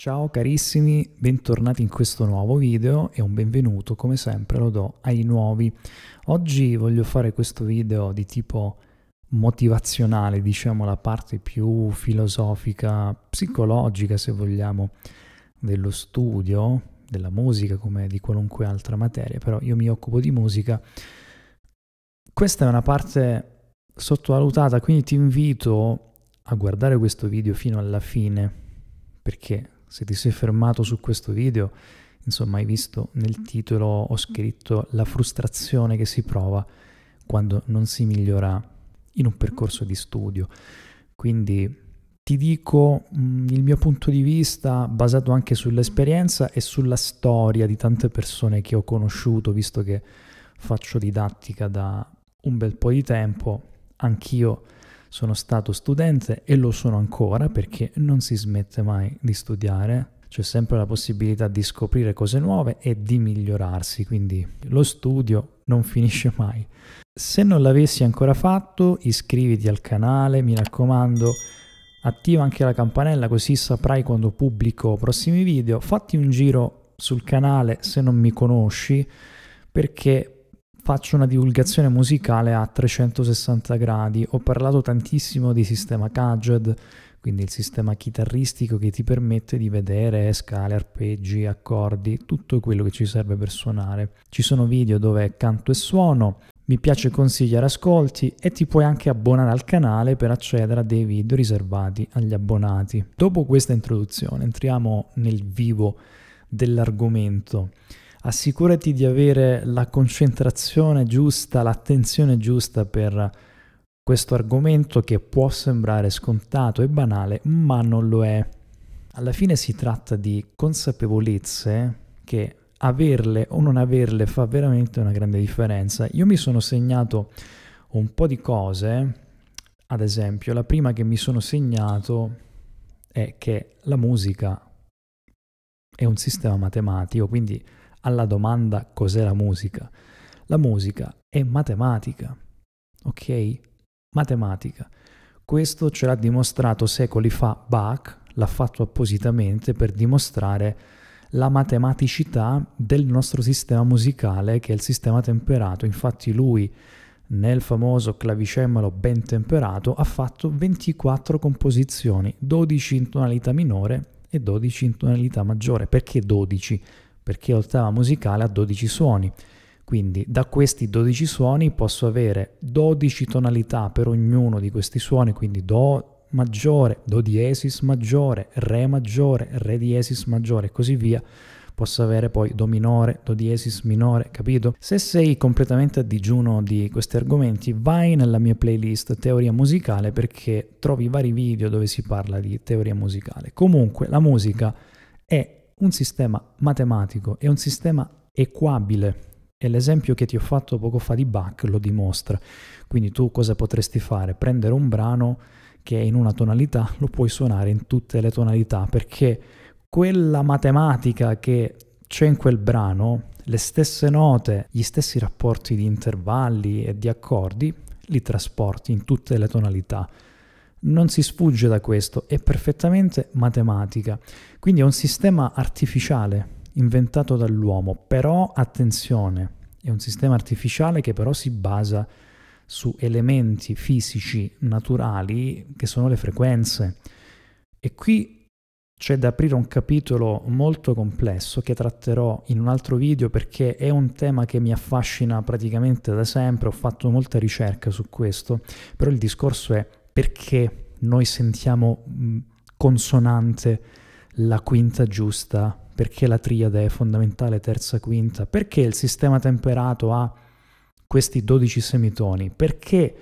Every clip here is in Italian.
Ciao carissimi, bentornati in questo nuovo video e un benvenuto come sempre lo do ai nuovi. Oggi voglio fare questo video di tipo motivazionale, diciamo la parte più filosofica, psicologica se vogliamo, dello studio, della musica come di qualunque altra materia, però io mi occupo di musica. Questa è una parte sottovalutata, quindi ti invito a guardare questo video fino alla fine perché se ti sei fermato su questo video, insomma hai visto nel mm. titolo ho mm. scritto la frustrazione che si prova quando non si migliora in un percorso di studio. Quindi ti dico mm, il mio punto di vista basato anche sull'esperienza e sulla storia di tante persone che ho conosciuto, visto che faccio didattica da un bel po' di tempo, anch'io sono stato studente e lo sono ancora perché non si smette mai di studiare, c'è sempre la possibilità di scoprire cose nuove e di migliorarsi, quindi lo studio non finisce mai. Se non l'avessi ancora fatto, iscriviti al canale, mi raccomando, attiva anche la campanella così saprai quando pubblico prossimi video, fatti un giro sul canale se non mi conosci perché faccio una divulgazione musicale a 360 gradi. Ho parlato tantissimo di sistema Cajed, quindi il sistema chitarristico che ti permette di vedere scale, arpeggi, accordi, tutto quello che ci serve per suonare. Ci sono video dove canto e suono, mi piace consigliare ascolti e ti puoi anche abbonare al canale per accedere a dei video riservati agli abbonati. Dopo questa introduzione entriamo nel vivo dell'argomento assicurati di avere la concentrazione giusta, l'attenzione giusta per questo argomento che può sembrare scontato e banale, ma non lo è. Alla fine si tratta di consapevolezze che averle o non averle fa veramente una grande differenza. Io mi sono segnato un po' di cose, ad esempio la prima che mi sono segnato è che la musica è un sistema matematico, quindi alla domanda cos'è la musica. La musica è matematica, ok? Matematica. Questo ce l'ha dimostrato secoli fa Bach, l'ha fatto appositamente per dimostrare la matematicità del nostro sistema musicale che è il sistema temperato. Infatti lui nel famoso clavicembalo ben temperato ha fatto 24 composizioni, 12 in tonalità minore e 12 in tonalità maggiore. Perché 12? perché l'ottava musicale ha 12 suoni. Quindi da questi 12 suoni posso avere 12 tonalità per ognuno di questi suoni, quindi Do maggiore, Do diesis maggiore, Re maggiore, Re diesis maggiore e così via. Posso avere poi Do minore, Do diesis minore, capito? Se sei completamente a digiuno di questi argomenti, vai nella mia playlist Teoria musicale perché trovi vari video dove si parla di teoria musicale. Comunque la musica è un sistema matematico è un sistema equabile e l'esempio che ti ho fatto poco fa di Bach lo dimostra. Quindi tu cosa potresti fare? Prendere un brano che è in una tonalità, lo puoi suonare in tutte le tonalità perché quella matematica che c'è in quel brano, le stesse note, gli stessi rapporti di intervalli e di accordi, li trasporti in tutte le tonalità. Non si sfugge da questo, è perfettamente matematica, quindi è un sistema artificiale inventato dall'uomo, però attenzione, è un sistema artificiale che però si basa su elementi fisici naturali che sono le frequenze. E qui c'è da aprire un capitolo molto complesso che tratterò in un altro video perché è un tema che mi affascina praticamente da sempre, ho fatto molta ricerca su questo, però il discorso è perché noi sentiamo consonante la quinta giusta, perché la triade è fondamentale terza quinta, perché il sistema temperato ha questi 12 semitoni, perché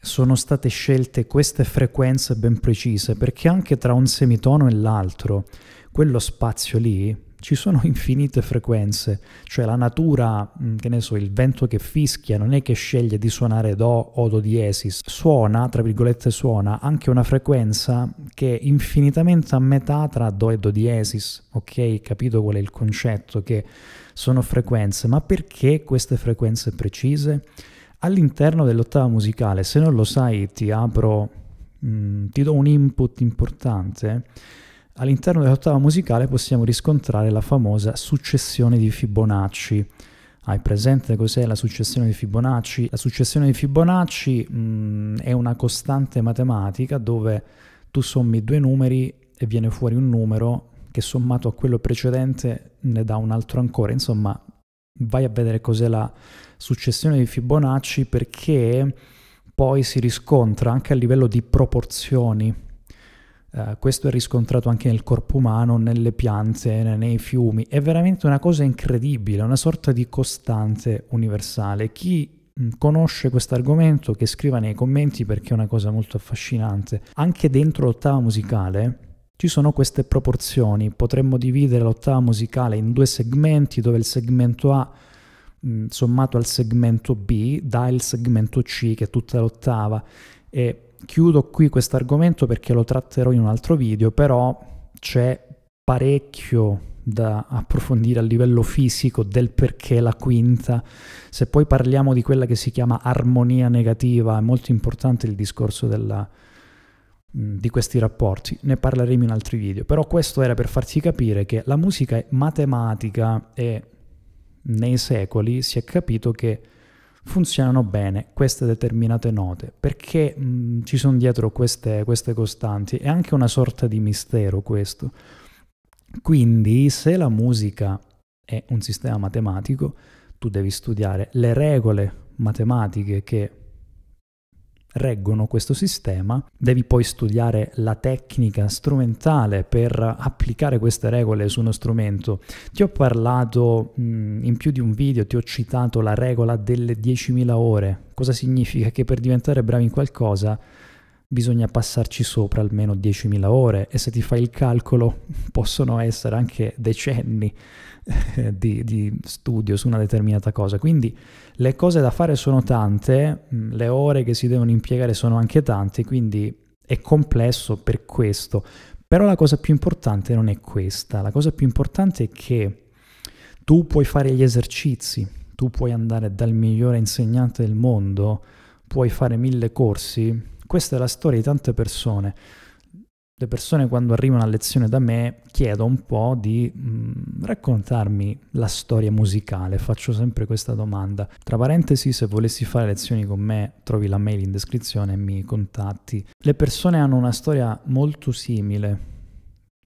sono state scelte queste frequenze ben precise, perché anche tra un semitono e l'altro, quello spazio lì ci sono infinite frequenze, cioè la natura, mm, che ne so, il vento che fischia non è che sceglie di suonare Do o Do diesis, suona, tra virgolette suona, anche una frequenza che è infinitamente a metà tra Do e Do diesis, ok? Capito qual è il concetto? Che sono frequenze, ma perché queste frequenze precise? All'interno dell'ottava musicale, se non lo sai ti apro, mh, mm, ti do un input importante, All'interno dell'ottava musicale possiamo riscontrare la famosa successione di Fibonacci. Hai presente cos'è la successione di Fibonacci? La successione di Fibonacci mh, mm, è una costante matematica dove tu sommi due numeri e viene fuori un numero che sommato a quello precedente ne dà un altro ancora. Insomma, vai a vedere cos'è la successione di Fibonacci perché poi si riscontra anche a livello di proporzioni eh, questo è riscontrato anche nel corpo umano, nelle piante, nei fiumi. È veramente una cosa incredibile, una sorta di costante universale. Chi conosce questo argomento che scriva nei commenti perché è una cosa molto affascinante. Anche dentro l'ottava musicale ci sono queste proporzioni. Potremmo dividere l'ottava musicale in due segmenti dove il segmento A sommato al segmento B dà il segmento C che è tutta l'ottava e chiudo qui questo argomento perché lo tratterò in un altro video, però c'è parecchio da approfondire a livello fisico del perché la quinta. Se poi parliamo di quella che si chiama armonia negativa, è molto importante il discorso della, mm, di questi rapporti, ne parleremo in altri video, però questo era per farsi capire che la musica è matematica e nei secoli si è capito che funzionano bene queste determinate note, perché mh, ci sono dietro queste, queste costanti, è anche una sorta di mistero questo. Quindi se la musica è un sistema matematico, tu devi studiare le regole matematiche che reggono questo sistema, devi poi studiare la tecnica strumentale per applicare queste regole su uno strumento. Ti ho parlato mh, mm, in più di un video, ti ho citato la regola delle 10.000 ore. Cosa significa? Che per diventare bravi in qualcosa bisogna passarci sopra almeno 10.000 ore e se ti fai il calcolo possono essere anche decenni eh, di, di, studio su una determinata cosa. Quindi le cose da fare sono tante, mm, le ore che si devono impiegare sono anche tante, quindi è complesso per questo. Però la cosa più importante non è questa, la cosa più importante è che tu puoi fare gli esercizi, tu puoi andare dal migliore insegnante del mondo, puoi fare mille corsi, questa è la storia di tante persone. Le persone quando arrivano a lezione da me chiedo un po' di mh, mm, raccontarmi la storia musicale, faccio sempre questa domanda. Tra parentesi, se volessi fare lezioni con me, trovi la mail in descrizione e mi contatti. Le persone hanno una storia molto simile.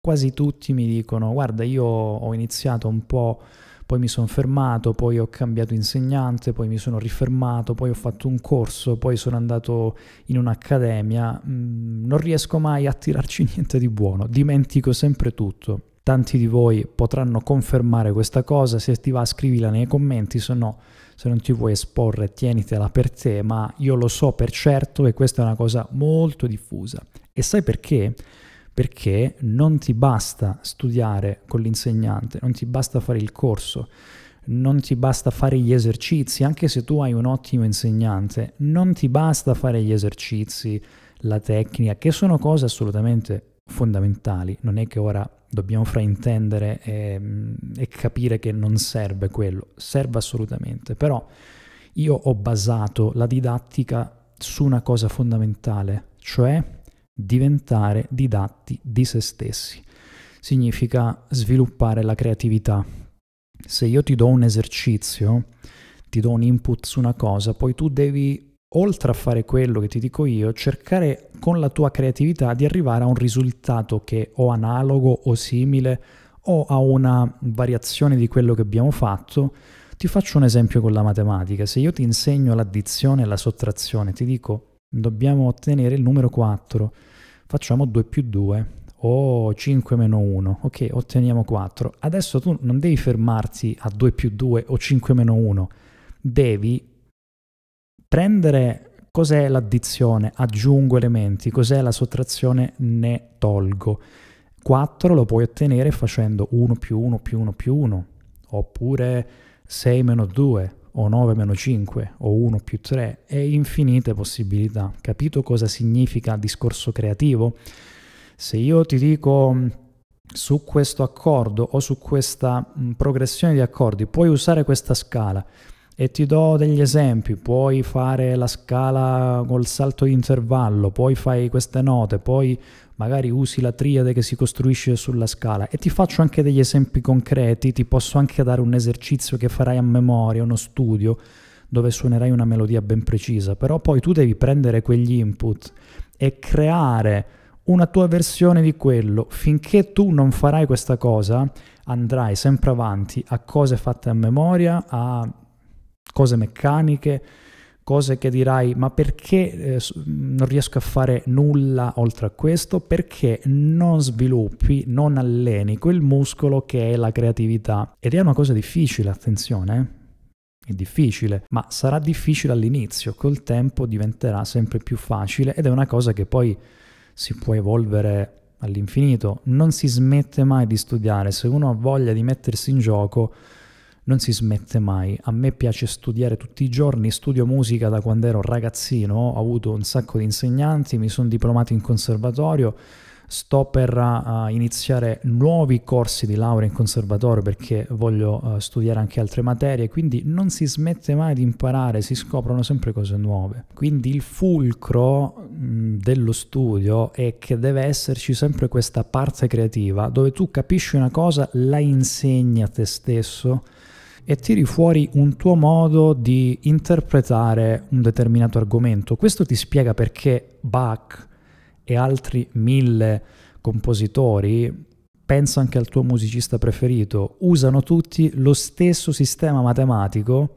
Quasi tutti mi dicono, guarda, io ho iniziato un po' poi mi sono fermato, poi ho cambiato insegnante, poi mi sono rifermato, poi ho fatto un corso, poi sono andato in un'accademia, mm, non riesco mai a tirarci niente di buono, dimentico sempre tutto. Tanti di voi potranno confermare questa cosa, se ti va scrivila nei commenti, se no se non ti vuoi esporre tienitela per te, ma io lo so per certo e questa è una cosa molto diffusa. E sai perché? perché non ti basta studiare con l'insegnante, non ti basta fare il corso, non ti basta fare gli esercizi, anche se tu hai un ottimo insegnante, non ti basta fare gli esercizi, la tecnica, che sono cose assolutamente fondamentali, non è che ora dobbiamo fraintendere e, e capire che non serve quello, serve assolutamente, però io ho basato la didattica su una cosa fondamentale, cioè diventare didatti di se stessi. Significa sviluppare la creatività. Se io ti do un esercizio, ti do un input su una cosa, poi tu devi, oltre a fare quello che ti dico io, cercare con la tua creatività di arrivare a un risultato che o analogo o simile o a una variazione di quello che abbiamo fatto. Ti faccio un esempio con la matematica. Se io ti insegno l'addizione e la sottrazione, ti dico dobbiamo ottenere il numero 4, facciamo 2 più 2 o 5 meno 1, ok, otteniamo 4. Adesso tu non devi fermarti a 2 più 2 o 5 meno 1, devi prendere cos'è l'addizione, aggiungo elementi, cos'è la sottrazione, ne tolgo. 4 lo puoi ottenere facendo 1 più 1 più 1 più 1, oppure 6 meno 2, o 9 meno 5 o 1 più 3 e infinite possibilità. Capito cosa significa discorso creativo? Se io ti dico mm, su questo accordo o su questa mm, progressione di accordi puoi usare questa scala, e ti do degli esempi, puoi fare la scala col salto di intervallo, poi fai queste note, poi magari usi la triade che si costruisce sulla scala e ti faccio anche degli esempi concreti, ti posso anche dare un esercizio che farai a memoria, uno studio dove suonerai una melodia ben precisa, però poi tu devi prendere quegli input e creare una tua versione di quello. Finché tu non farai questa cosa, andrai sempre avanti a cose fatte a memoria, a cose meccaniche, cose che dirai ma perché eh, non riesco a fare nulla oltre a questo? Perché non sviluppi, non alleni quel muscolo che è la creatività. Ed è una cosa difficile, attenzione, eh. è difficile, ma sarà difficile all'inizio, col tempo diventerà sempre più facile ed è una cosa che poi si può evolvere all'infinito. Non si smette mai di studiare, se uno ha voglia di mettersi in gioco non si smette mai. A me piace studiare tutti i giorni, studio musica da quando ero ragazzino, ho avuto un sacco di insegnanti, mi sono diplomato in conservatorio, sto per uh, iniziare nuovi corsi di laurea in conservatorio perché voglio uh, studiare anche altre materie, quindi non si smette mai di imparare, si scoprono sempre cose nuove. Quindi il fulcro mh, mm, dello studio è che deve esserci sempre questa parte creativa dove tu capisci una cosa, la insegni a te stesso, e tiri fuori un tuo modo di interpretare un determinato argomento. Questo ti spiega perché Bach e altri mille compositori, pensa anche al tuo musicista preferito, usano tutti lo stesso sistema matematico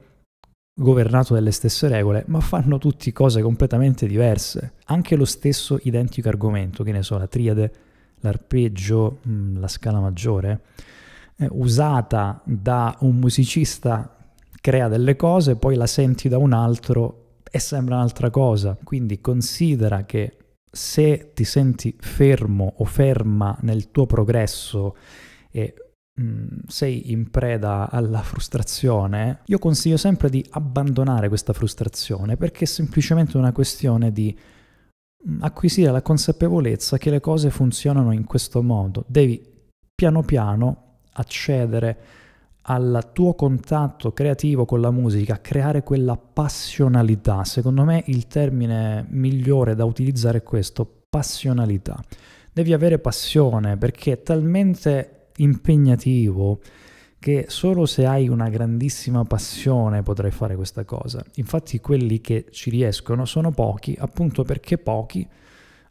governato dalle stesse regole, ma fanno tutti cose completamente diverse. Anche lo stesso identico argomento, che ne so, la triade, l'arpeggio, mm, la scala maggiore, eh, usata da un musicista crea delle cose, poi la senti da un altro e sembra un'altra cosa. Quindi considera che se ti senti fermo o ferma nel tuo progresso e mh, mm, sei in preda alla frustrazione, io consiglio sempre di abbandonare questa frustrazione perché è semplicemente una questione di mm, acquisire la consapevolezza che le cose funzionano in questo modo. Devi piano piano accedere al tuo contatto creativo con la musica, creare quella passionalità. Secondo me il termine migliore da utilizzare è questo, passionalità. Devi avere passione perché è talmente impegnativo che solo se hai una grandissima passione potrai fare questa cosa. Infatti quelli che ci riescono sono pochi, appunto perché pochi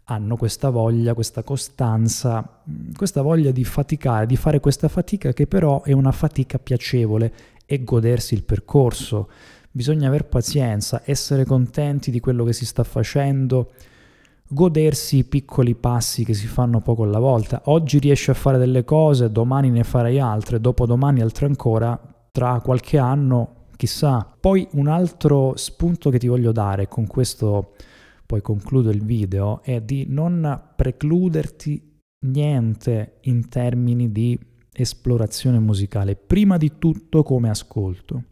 hanno questa voglia, questa costanza, questa voglia di faticare, di fare questa fatica che però è una fatica piacevole e godersi il percorso. Bisogna aver pazienza, essere contenti di quello che si sta facendo, godersi i piccoli passi che si fanno poco alla volta. Oggi riesci a fare delle cose, domani ne farai altre, dopodomani altre ancora, tra qualche anno chissà. Poi un altro spunto che ti voglio dare con questo poi concludo il video, è di non precluderti niente in termini di esplorazione musicale, prima di tutto come ascolto.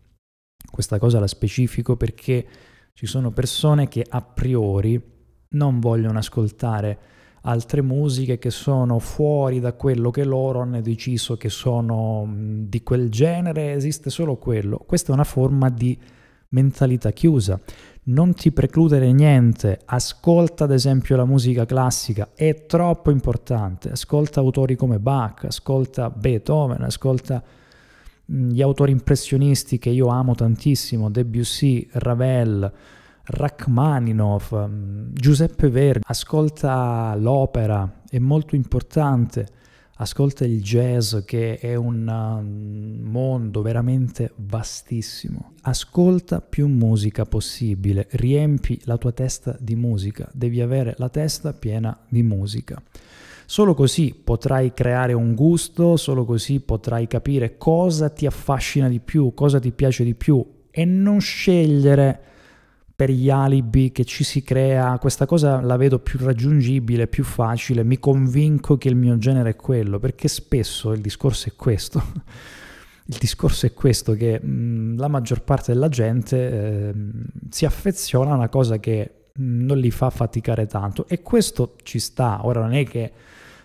Questa cosa la specifico perché ci sono persone che a priori non vogliono ascoltare altre musiche che sono fuori da quello che loro hanno deciso che sono di quel genere, esiste solo quello. Questa è una forma di mentalità chiusa, non ti precludere niente, ascolta ad esempio la musica classica, è troppo importante, ascolta autori come Bach, ascolta Beethoven, ascolta mm, gli autori impressionisti che io amo tantissimo, Debussy, Ravel, Rachmaninoff, mm, Giuseppe Verdi, ascolta l'opera, è molto importante ascolta il jazz che è un um, mondo veramente vastissimo. Ascolta più musica possibile, riempi la tua testa di musica, devi avere la testa piena di musica. Solo così potrai creare un gusto, solo così potrai capire cosa ti affascina di più, cosa ti piace di più e non scegliere per gli alibi che ci si crea, questa cosa la vedo più raggiungibile, più facile, mi convinco che il mio genere è quello, perché spesso il discorso è questo. il discorso è questo, che mh, mm, la maggior parte della gente eh, si affeziona a una cosa che non li fa faticare tanto e questo ci sta, ora non è che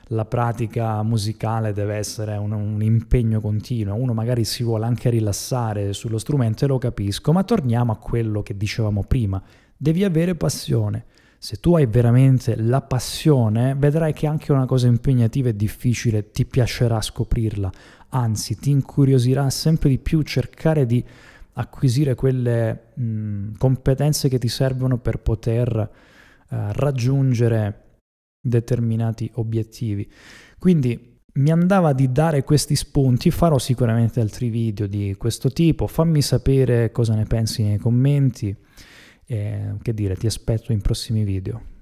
la pratica musicale deve essere un, un, impegno continuo, uno magari si vuole anche rilassare sullo strumento e lo capisco, ma torniamo a quello che dicevamo prima, devi avere passione. Se tu hai veramente la passione, vedrai che anche una cosa impegnativa e difficile ti piacerà scoprirla, anzi ti incuriosirà sempre di più cercare di acquisire quelle mh, competenze che ti servono per poter eh, raggiungere determinati obiettivi. Quindi mi andava di dare questi spunti, farò sicuramente altri video di questo tipo, fammi sapere cosa ne pensi nei commenti, eh, che dire, ti aspetto in prossimi video.